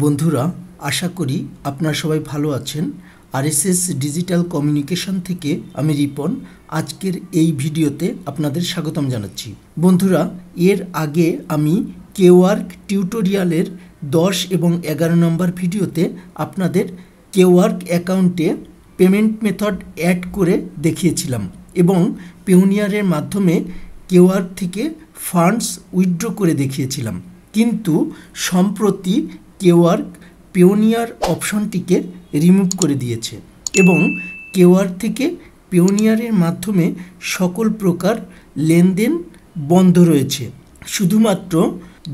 বন্ধুরা আশা করি আপনারা সবাই ভালো আছেন আরএসএস ডিজিটাল কমিউনিকেশন থেকে আমি রিপন আজকের এই ভিডিওতে আপনাদের স্বাগতম জানাচ্ছি বন্ধুরা এর আগে আমি কেওয়ার্ক টিউটোরিয়ালের দশ এবং এগারো নম্বর ভিডিওতে আপনাদের কেওয়ার্ক অ্যাকাউন্টে পেমেন্ট মেথড অ্যাড করে দেখিয়েছিলাম এবং পেউনিয়ারের মাধ্যমে কেওয়ার্ক থেকে ফান্ডস উইথড্র করে দেখিয়েছিলাম কিন্তু সম্প্রতি কেওয়ার্ক পিওনিয়ার অপশনটিকে রিমুভ করে দিয়েছে এবং কেওয়ার্ক থেকে পিওনিয়ারের মাধ্যমে সকল প্রকার লেনদেন বন্ধ রয়েছে শুধুমাত্র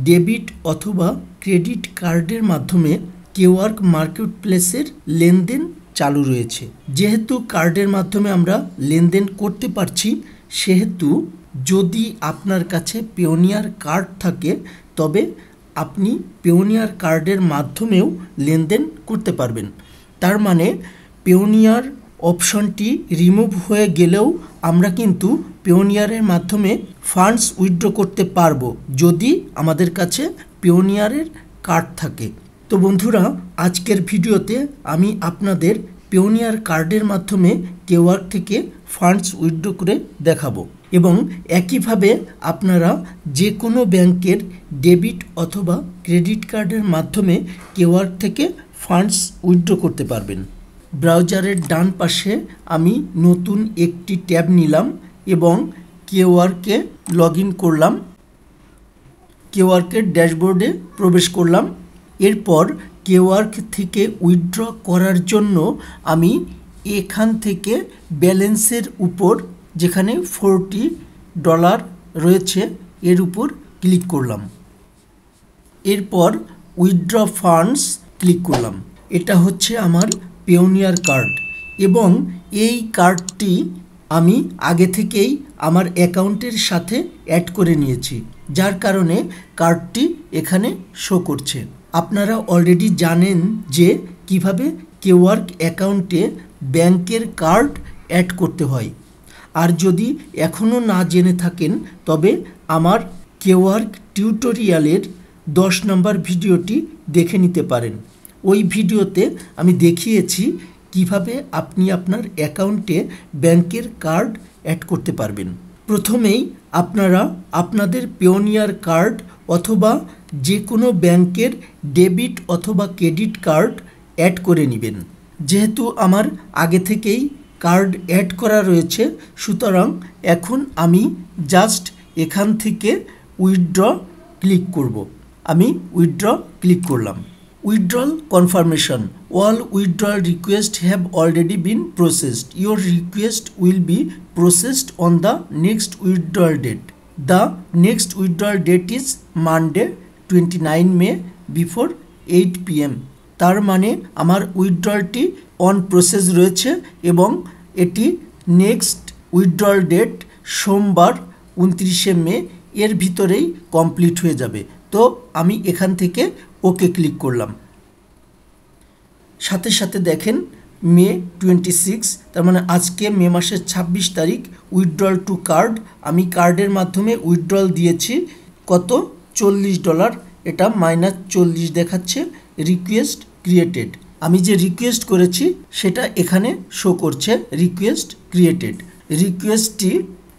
ডেবিট অথবা ক্রেডিট কার্ডের মাধ্যমে কেওয়ার্ক মার্কেট প্লেসের লেনদেন চালু রয়েছে যেহেতু কার্ডের মাধ্যমে আমরা লেনদেন করতে পারছি সেহেতু যদি আপনার কাছে পিওনিয়ার কার্ড থাকে তবে আপনি পেওনিয়ার কার্ডের মাধ্যমেও লেনদেন করতে পারবেন তার মানে পেওনিয়ার অপশনটি রিমুভ হয়ে গেলেও আমরা কিন্তু পেওনিয়ারের মাধ্যমে ফান্ডস উইথড্র করতে পারবো যদি আমাদের কাছে পেওনিয়ারের কার্ড থাকে তো বন্ধুরা আজকের ভিডিওতে আমি আপনাদের পেওনিয়ার কার্ডের মাধ্যমে কেওয়ার্ক থেকে ফান্ডস উইথড্র করে দেখাবো এবং একইভাবে আপনারা যে কোনো ব্যাংকের ডেবিট অথবা ক্রেডিট কার্ডের মাধ্যমে কেওয়ার থেকে ফান্ডস উইথড্র করতে পারবেন ব্রাউজারের ডান পাশে আমি নতুন একটি ট্যাব নিলাম এবং কেওয়ারকে লগ ইন করলাম কেওয়ারকের ড্যাশবোর্ডে প্রবেশ করলাম এরপর কেওয়ার্ক থেকে উইথড্র করার জন্য আমি এখান থেকে ব্যালেন্সের উপর যেখানে ফোরটি ডলার রয়েছে এর উপর ক্লিক করলাম এরপর উইথড্র ফান্ডস ক্লিক করলাম এটা হচ্ছে আমার পেওনিয়ার কার্ড এবং এই কার্ডটি আমি আগে থেকেই আমার অ্যাকাউন্টের সাথে অ্যাড করে নিয়েছি যার কারণে কার্ডটি এখানে শো করছে আপনারা অলরেডি জানেন যে কিভাবে কেওয়ার্ক অ্যাকাউন্টে ব্যাংকের কার্ড অ্যাড করতে হয় আর যদি এখনও না জেনে থাকেন তবে আমার কেওয়ার্ক টিউটোরিয়ালের দশ নম্বর ভিডিওটি দেখে নিতে পারেন ওই ভিডিওতে আমি দেখিয়েছি কিভাবে আপনি আপনার অ্যাকাউন্টে ব্যাংকের কার্ড অ্যাড করতে পারবেন প্রথমেই আপনারা আপনাদের পেওনিয়ার কার্ড অথবা যে কোনো ব্যাংকের ডেবিট অথবা ক্রেডিট কার্ড অ্যাড করে নেবেন যেহেতু আমার আগে থেকেই কার্ড অ্যাড করা রয়েছে সুতরাং এখন আমি জাস্ট এখান থেকে উইথড্র ক্লিক করব আমি উইথড্র ক্লিক করলাম withdrawal confirmation all withdrawal request have already been processed your request will be processed on the next withdrawal date the next withdrawal date is Monday twenty nine May before eight P M তার মানে আমার উইথড্রলটি on process রয়েছে এবং এটি next withdrawal date সোমবার উনত্রিশে মে এর ভিতরেই কমপ্লিট হয়ে যাবে তো আমি এখান থেকে ওকে ক্লিক করলাম সাথে সাথে দেখেন মে টোয়েন্টি সিক্স তার মানে আজকে মে মাসের ছাব্বিশ তারিখ উইথড্রল টু কার্ড আমি কার্ডের মাধ্যমে উইথড্রল দিয়েছি কত চল্লিশ ডলার এটা মাইনাস চল্লিশ দেখাচ্ছে রিকোয়েস্ট ক্রিয়েটেড আমি যে রিকোয়েস্ট করেছি সেটা এখানে শো করছে রিকোয়েস্ট ক্রিয়েটেড রিকোয়েস্টটি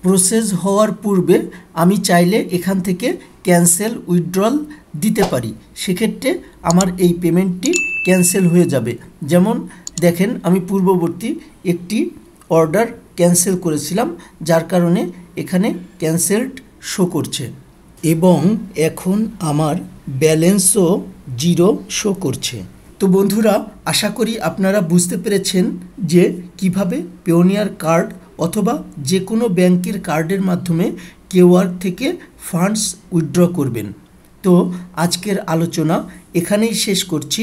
প্রসেস হওয়ার পূর্বে আমি চাইলে এখান থেকে ক্যান্সেল উইথড্রল দিতে পারি সেক্ষেত্রে আমার এই পেমেন্টটি ক্যান্সেল হয়ে যাবে যেমন দেখেন আমি পূর্ববর্তী একটি অর্ডার ক্যান্সেল করেছিলাম যার কারণে এখানে ক্যান্সেলড শো করছে এবং এখন আমার ব্যালেন্সও জিরো শো করছে তো বন্ধুরা আশা করি আপনারা বুঝতে পেরেছেন যে কিভাবে পেওনিয়ার কার্ড অথবা যে কোনো ব্যাংকের কার্ডের মাধ্যমে কেওয়ার থেকে ফান্ডস উইথড্র করবেন তো আজকের আলোচনা এখানেই শেষ করছি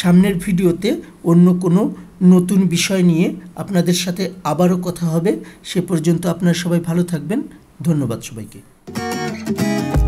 সামনের ভিডিওতে অন্য কোনো নতুন বিষয় নিয়ে আপনাদের সাথে আবারও কথা হবে সে পর্যন্ত আপনারা সবাই ভালো থাকবেন ধন্যবাদ সবাইকে